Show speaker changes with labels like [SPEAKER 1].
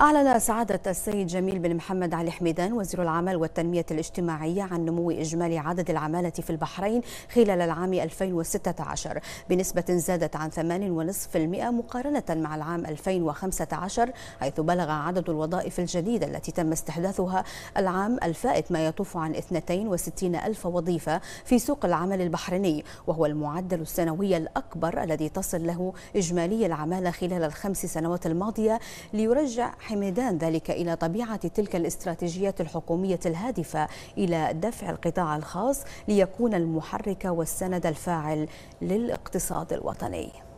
[SPEAKER 1] أعلن سعادة السيد جميل بن محمد علي حميدان وزير العمل والتنمية الاجتماعية عن نمو إجمالي عدد العمالة في البحرين خلال العام 2016 بنسبة زادت عن 8.5% مقارنة مع العام 2015 حيث بلغ عدد الوظائف الجديدة التي تم استحداثها العام الفائت ما يطوف عن 62 ألف وظيفة في سوق العمل البحريني وهو المعدل السنوي الأكبر الذي تصل له إجمالي العمالة خلال الخمس سنوات الماضية ليرجع حمدان ذلك إلى طبيعة تلك الاستراتيجيات الحكومية الهادفة إلى دفع القطاع الخاص ليكون المحرك والسند الفاعل للاقتصاد الوطني